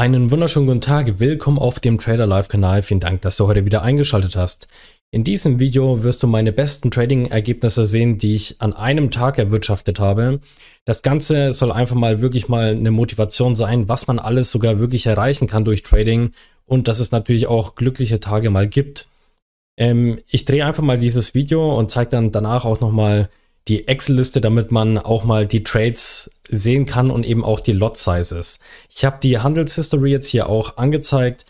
Einen wunderschönen guten Tag, willkommen auf dem Trader Live Kanal. Vielen Dank, dass du heute wieder eingeschaltet hast. In diesem Video wirst du meine besten Trading-Ergebnisse sehen, die ich an einem Tag erwirtschaftet habe. Das Ganze soll einfach mal wirklich mal eine Motivation sein, was man alles sogar wirklich erreichen kann durch Trading und dass es natürlich auch glückliche Tage mal gibt. Ähm, ich drehe einfach mal dieses Video und zeige dann danach auch nochmal die Excel-Liste, damit man auch mal die Trades sehen kann und eben auch die Lot-Sizes. Ich habe die Handelshistory jetzt hier auch angezeigt.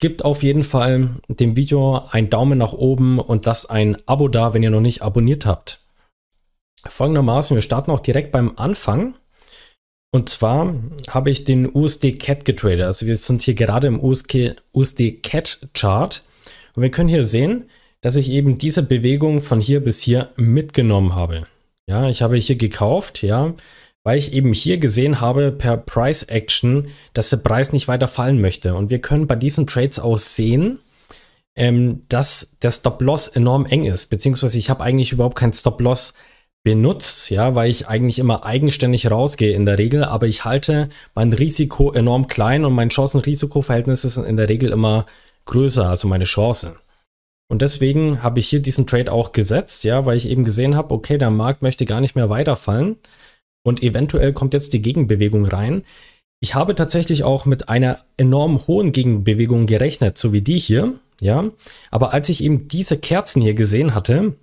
Gibt auf jeden Fall dem Video einen Daumen nach oben und lasst ein Abo da, wenn ihr noch nicht abonniert habt. Folgendermaßen, wir starten auch direkt beim Anfang. Und zwar habe ich den USD CAT getradet. Also wir sind hier gerade im USD CAT Chart. Und wir können hier sehen, dass ich eben diese Bewegung von hier bis hier mitgenommen habe. Ja, ich habe hier gekauft, ja, weil ich eben hier gesehen habe per Price Action, dass der Preis nicht weiter fallen möchte. Und wir können bei diesen Trades auch sehen, ähm, dass der Stop-Loss enorm eng ist, beziehungsweise ich habe eigentlich überhaupt keinen Stop-Loss benutzt, ja, weil ich eigentlich immer eigenständig rausgehe in der Regel, aber ich halte mein Risiko enorm klein und mein Chancen-Risiko-Verhältnis ist in der Regel immer größer, also meine Chance. Und deswegen habe ich hier diesen Trade auch gesetzt, ja, weil ich eben gesehen habe, okay, der Markt möchte gar nicht mehr weiterfallen. Und eventuell kommt jetzt die Gegenbewegung rein. Ich habe tatsächlich auch mit einer enorm hohen Gegenbewegung gerechnet, so wie die hier, ja. Aber als ich eben diese Kerzen hier gesehen hatte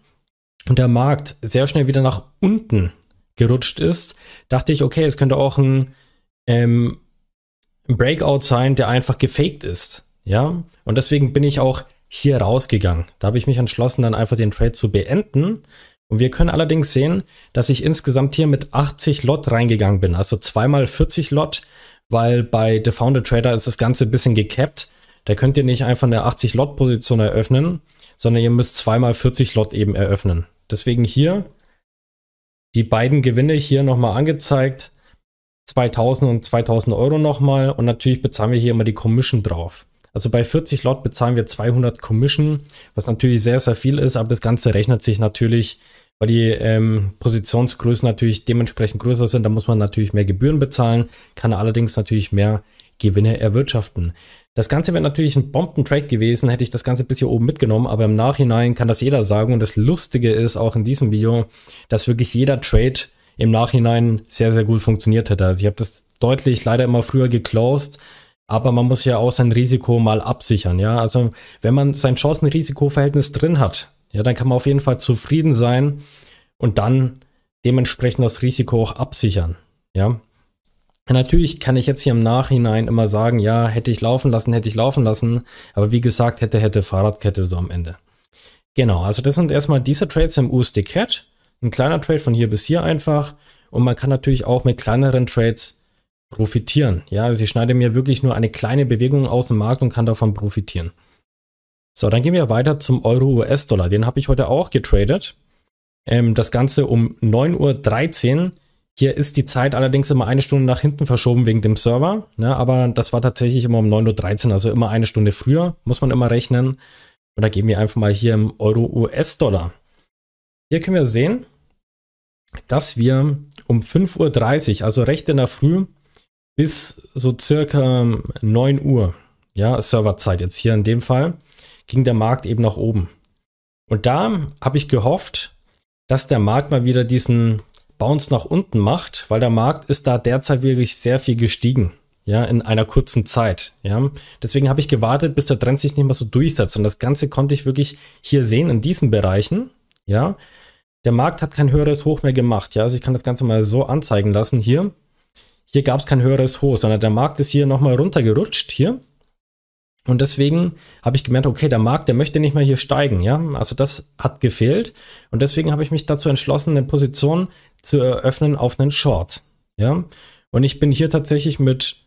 und der Markt sehr schnell wieder nach unten gerutscht ist, dachte ich, okay, es könnte auch ein, ähm, Breakout sein, der einfach gefaked ist, ja. Und deswegen bin ich auch hier rausgegangen. Da habe ich mich entschlossen, dann einfach den Trade zu beenden. Und wir können allerdings sehen, dass ich insgesamt hier mit 80 Lot reingegangen bin. Also zweimal 40 Lot, weil bei The Founder Trader ist das Ganze ein bisschen gecapped. Da könnt ihr nicht einfach eine 80 Lot Position eröffnen, sondern ihr müsst zweimal 40 Lot eben eröffnen. Deswegen hier die beiden Gewinne hier nochmal angezeigt. 2000 und 2000 Euro nochmal. Und natürlich bezahlen wir hier immer die Commission drauf. Also bei 40 Lot bezahlen wir 200 Commission, was natürlich sehr, sehr viel ist, aber das Ganze rechnet sich natürlich, weil die ähm, Positionsgrößen natürlich dementsprechend größer sind. Da muss man natürlich mehr Gebühren bezahlen, kann allerdings natürlich mehr Gewinne erwirtschaften. Das Ganze wäre natürlich ein Bombentrade gewesen, hätte ich das Ganze bis hier oben mitgenommen, aber im Nachhinein kann das jeder sagen und das Lustige ist auch in diesem Video, dass wirklich jeder Trade im Nachhinein sehr, sehr gut funktioniert hätte. Also ich habe das deutlich leider immer früher geclosed, aber man muss ja auch sein Risiko mal absichern, ja. Also wenn man sein Chancen-Risiko-Verhältnis drin hat, ja, dann kann man auf jeden Fall zufrieden sein und dann dementsprechend das Risiko auch absichern, ja. Natürlich kann ich jetzt hier im Nachhinein immer sagen, ja, hätte ich laufen lassen, hätte ich laufen lassen. Aber wie gesagt, hätte, hätte Fahrradkette so am Ende. Genau, also das sind erstmal diese Trades im USD Catch. Ein kleiner Trade von hier bis hier einfach. Und man kann natürlich auch mit kleineren Trades profitieren. Ja, also ich schneide mir wirklich nur eine kleine Bewegung aus dem Markt und kann davon profitieren. So, dann gehen wir weiter zum Euro-US-Dollar. Den habe ich heute auch getradet. Ähm, das Ganze um 9.13 Uhr. Hier ist die Zeit allerdings immer eine Stunde nach hinten verschoben wegen dem Server. Ne? Aber das war tatsächlich immer um 9.13 Uhr, also immer eine Stunde früher, muss man immer rechnen. Und da gehen wir einfach mal hier im Euro-US-Dollar. Hier können wir sehen, dass wir um 5.30 Uhr, also recht in der Früh, bis so circa 9 Uhr, ja, Serverzeit jetzt hier in dem Fall, ging der Markt eben nach oben. Und da habe ich gehofft, dass der Markt mal wieder diesen Bounce nach unten macht, weil der Markt ist da derzeit wirklich sehr viel gestiegen. Ja, in einer kurzen Zeit. Ja. Deswegen habe ich gewartet, bis der Trend sich nicht mehr so durchsetzt. Und das Ganze konnte ich wirklich hier sehen in diesen Bereichen. Ja. Der Markt hat kein höheres Hoch mehr gemacht. Ja. Also ich kann das Ganze mal so anzeigen lassen hier hier gab es kein höheres Hoch, sondern der Markt ist hier nochmal runtergerutscht hier. Und deswegen habe ich gemerkt, okay, der Markt, der möchte nicht mehr hier steigen, ja. Also das hat gefehlt. Und deswegen habe ich mich dazu entschlossen, eine Position zu eröffnen auf einen Short, ja. Und ich bin hier tatsächlich mit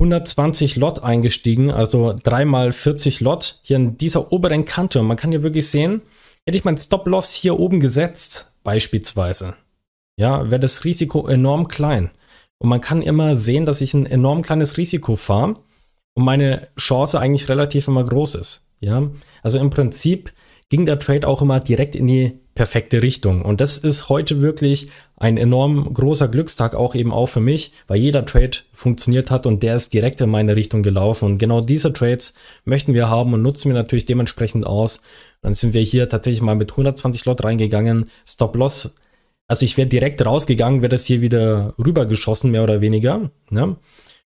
120 Lot eingestiegen, also 3 mal 40 Lot hier in dieser oberen Kante. Und man kann hier wirklich sehen, hätte ich meinen Stop-Loss hier oben gesetzt, beispielsweise, ja, wäre das Risiko enorm klein. Und man kann immer sehen, dass ich ein enorm kleines Risiko fahre und meine Chance eigentlich relativ immer groß ist. Ja? Also im Prinzip ging der Trade auch immer direkt in die perfekte Richtung. Und das ist heute wirklich ein enorm großer Glückstag, auch eben auch für mich, weil jeder Trade funktioniert hat und der ist direkt in meine Richtung gelaufen. Und genau diese Trades möchten wir haben und nutzen wir natürlich dementsprechend aus. Dann sind wir hier tatsächlich mal mit 120 Lot reingegangen, Stop-Loss also ich wäre direkt rausgegangen, wäre das hier wieder rübergeschossen, mehr oder weniger. Ne?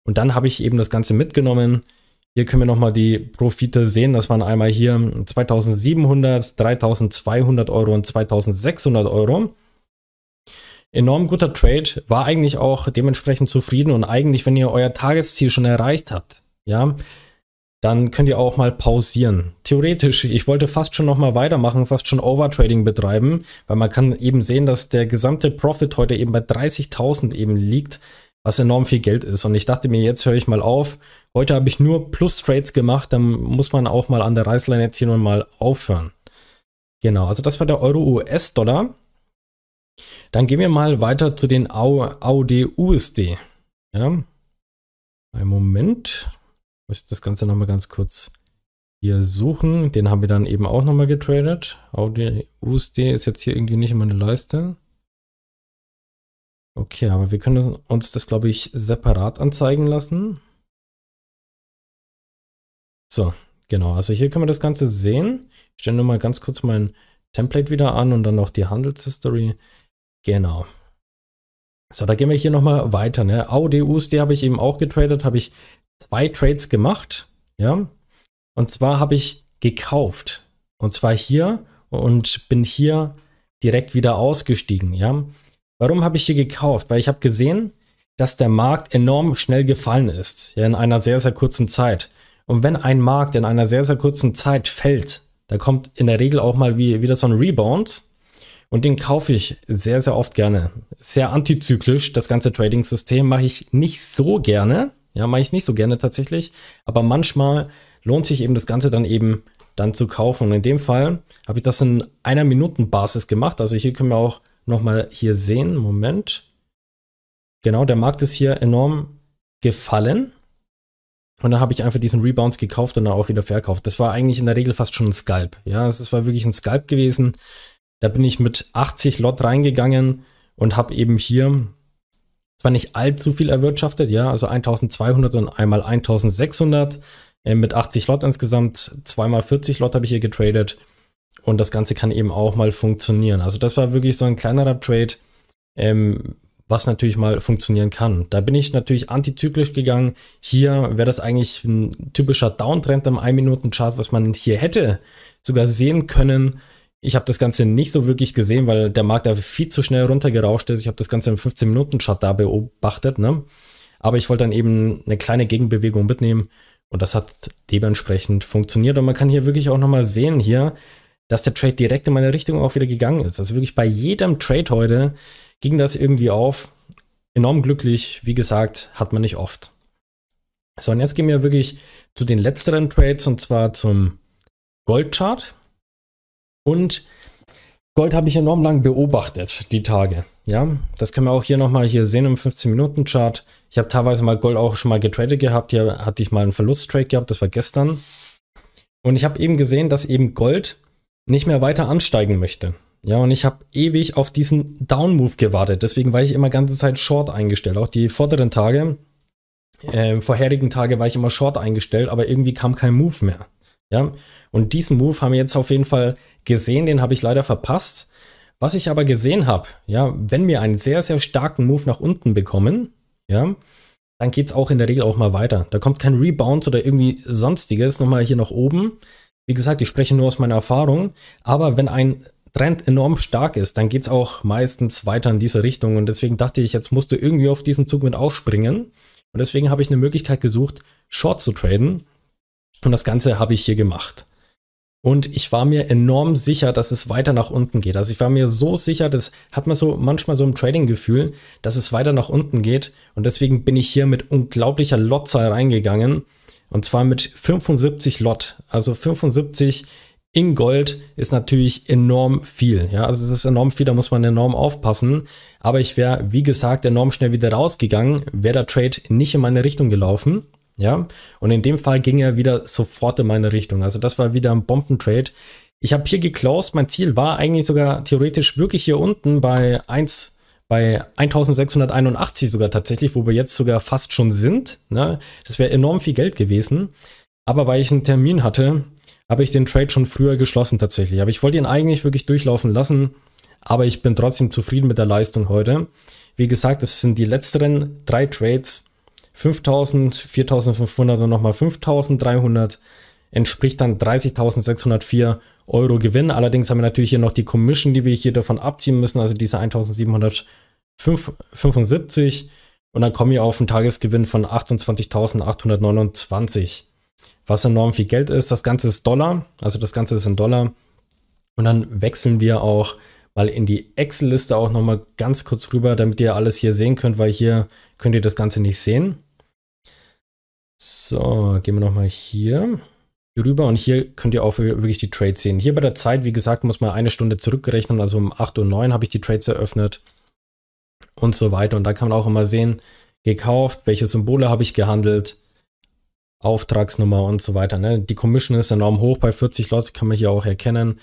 Und dann habe ich eben das Ganze mitgenommen. Hier können wir nochmal die Profite sehen. Das waren einmal hier 2700, 3200 Euro und 2600 Euro. Enorm guter Trade, war eigentlich auch dementsprechend zufrieden und eigentlich, wenn ihr euer Tagesziel schon erreicht habt, ja, dann könnt ihr auch mal pausieren. Theoretisch, ich wollte fast schon nochmal weitermachen, fast schon Overtrading betreiben, weil man kann eben sehen, dass der gesamte Profit heute eben bei 30.000 eben liegt, was enorm viel Geld ist. Und ich dachte mir, jetzt höre ich mal auf. Heute habe ich nur Plus-Trades gemacht, dann muss man auch mal an der Reißleine ziehen und mal aufhören. Genau, also das war der Euro-US-Dollar. Dann gehen wir mal weiter zu den AUD-USD. Ja. Ein Moment. Muss das Ganze nochmal ganz kurz hier suchen. Den haben wir dann eben auch nochmal getradet. Audi USD ist jetzt hier irgendwie nicht in meiner Leiste. Okay, aber wir können uns das, glaube ich, separat anzeigen lassen. So, genau. Also hier können wir das Ganze sehen. Ich stelle nur mal ganz kurz mein Template wieder an und dann noch die Handelshistory. Genau. So, da gehen wir hier nochmal weiter. Ne? AUD, USD habe ich eben auch getradet, habe ich zwei Trades gemacht. Ja. Und zwar habe ich gekauft. Und zwar hier und bin hier direkt wieder ausgestiegen. Ja. Warum habe ich hier gekauft? Weil ich habe gesehen, dass der Markt enorm schnell gefallen ist. Ja, in einer sehr, sehr kurzen Zeit. Und wenn ein Markt in einer sehr, sehr kurzen Zeit fällt, da kommt in der Regel auch mal wie, wieder so ein Rebound. Und den kaufe ich sehr, sehr oft gerne. Sehr antizyklisch, das ganze Trading-System mache ich nicht so gerne. Ja, mache ich nicht so gerne tatsächlich. Aber manchmal lohnt sich eben das Ganze dann eben dann zu kaufen. Und in dem Fall habe ich das in einer Minuten Basis gemacht. Also hier können wir auch nochmal hier sehen. Moment. Genau, der Markt ist hier enorm gefallen. Und dann habe ich einfach diesen Rebounds gekauft und dann auch wieder verkauft. Das war eigentlich in der Regel fast schon ein Scalp. Ja, es war wirklich ein Scalp gewesen. Da bin ich mit 80 Lot reingegangen und habe eben hier zwar nicht allzu viel erwirtschaftet, ja, also 1200 und einmal 1600 äh, mit 80 Lot insgesamt, zweimal 40 Lot habe ich hier getradet und das Ganze kann eben auch mal funktionieren. Also das war wirklich so ein kleinerer Trade, ähm, was natürlich mal funktionieren kann. Da bin ich natürlich antizyklisch gegangen. Hier wäre das eigentlich ein typischer Downtrend am 1-Minuten-Chart, was man hier hätte sogar sehen können. Ich habe das Ganze nicht so wirklich gesehen, weil der Markt da viel zu schnell runtergerauscht ist. Ich habe das Ganze im 15-Minuten-Chart da beobachtet. Ne? Aber ich wollte dann eben eine kleine Gegenbewegung mitnehmen und das hat dementsprechend funktioniert. Und man kann hier wirklich auch nochmal sehen, hier, dass der Trade direkt in meine Richtung auch wieder gegangen ist. Also wirklich bei jedem Trade heute ging das irgendwie auf. Enorm glücklich, wie gesagt, hat man nicht oft. So, und jetzt gehen wir wirklich zu den letzteren Trades und zwar zum Goldchart. Und Gold habe ich enorm lang beobachtet, die Tage. Ja, das können wir auch hier nochmal hier sehen im 15-Minuten-Chart. Ich habe teilweise mal Gold auch schon mal getradet gehabt. Hier hatte ich mal einen Verlust-Trade gehabt, das war gestern. Und ich habe eben gesehen, dass eben Gold nicht mehr weiter ansteigen möchte. Ja, und ich habe ewig auf diesen Down-Move gewartet. Deswegen war ich immer ganze Zeit Short eingestellt. Auch die vorderen Tage, äh, vorherigen Tage war ich immer Short eingestellt, aber irgendwie kam kein Move mehr. Ja? Und diesen Move haben wir jetzt auf jeden Fall gesehen, den habe ich leider verpasst. Was ich aber gesehen habe, ja, wenn wir einen sehr, sehr starken Move nach unten bekommen, ja, dann geht es auch in der Regel auch mal weiter. Da kommt kein Rebound oder irgendwie sonstiges nochmal hier nach oben. Wie gesagt, ich spreche nur aus meiner Erfahrung, aber wenn ein Trend enorm stark ist, dann geht es auch meistens weiter in diese Richtung. Und deswegen dachte ich, jetzt musst du irgendwie auf diesen Zug mit aufspringen. Und deswegen habe ich eine Möglichkeit gesucht, Short zu traden. Und das Ganze habe ich hier gemacht. Und ich war mir enorm sicher, dass es weiter nach unten geht. Also ich war mir so sicher, das hat man so manchmal so im Trading-Gefühl, dass es weiter nach unten geht. Und deswegen bin ich hier mit unglaublicher Lotzahl reingegangen. Und zwar mit 75 Lot. Also 75 in Gold ist natürlich enorm viel. Ja, also es ist enorm viel, da muss man enorm aufpassen. Aber ich wäre, wie gesagt, enorm schnell wieder rausgegangen, wäre der Trade nicht in meine Richtung gelaufen. Ja, und in dem Fall ging er wieder sofort in meine Richtung. Also das war wieder ein Bombentrade. Ich habe hier geclosed. Mein Ziel war eigentlich sogar theoretisch wirklich hier unten bei 1, bei 1681 sogar tatsächlich, wo wir jetzt sogar fast schon sind. Ne? Das wäre enorm viel Geld gewesen. Aber weil ich einen Termin hatte, habe ich den Trade schon früher geschlossen tatsächlich. Aber ich wollte ihn eigentlich wirklich durchlaufen lassen. Aber ich bin trotzdem zufrieden mit der Leistung heute. Wie gesagt, es sind die letzteren drei Trades, 5000, 4500 und nochmal 5300 entspricht dann 30.604 Euro Gewinn. Allerdings haben wir natürlich hier noch die Commission, die wir hier davon abziehen müssen, also diese 1775 und dann kommen wir auf einen Tagesgewinn von 28.829, was enorm viel Geld ist. Das Ganze ist Dollar, also das Ganze ist in Dollar und dann wechseln wir auch mal in die Excel-Liste auch nochmal ganz kurz rüber, damit ihr alles hier sehen könnt, weil hier könnt ihr das Ganze nicht sehen. So, gehen wir nochmal hier, hier rüber und hier könnt ihr auch wirklich die Trades sehen. Hier bei der Zeit, wie gesagt, muss man eine Stunde zurückrechnen, also um 8.09 Uhr habe ich die Trades eröffnet und so weiter. Und da kann man auch immer sehen, gekauft, welche Symbole habe ich gehandelt, Auftragsnummer und so weiter. Ne? Die Commission ist enorm hoch, bei 40 Lot kann man hier auch erkennen.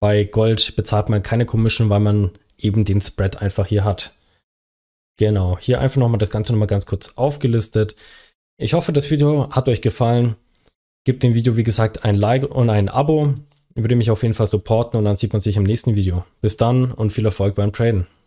Bei Gold bezahlt man keine Commission, weil man eben den Spread einfach hier hat. Genau, hier einfach nochmal das Ganze nochmal ganz kurz aufgelistet. Ich hoffe, das Video hat euch gefallen. Gebt dem Video, wie gesagt, ein Like und ein Abo. Würde mich auf jeden Fall supporten und dann sieht man sich im nächsten Video. Bis dann und viel Erfolg beim Traden.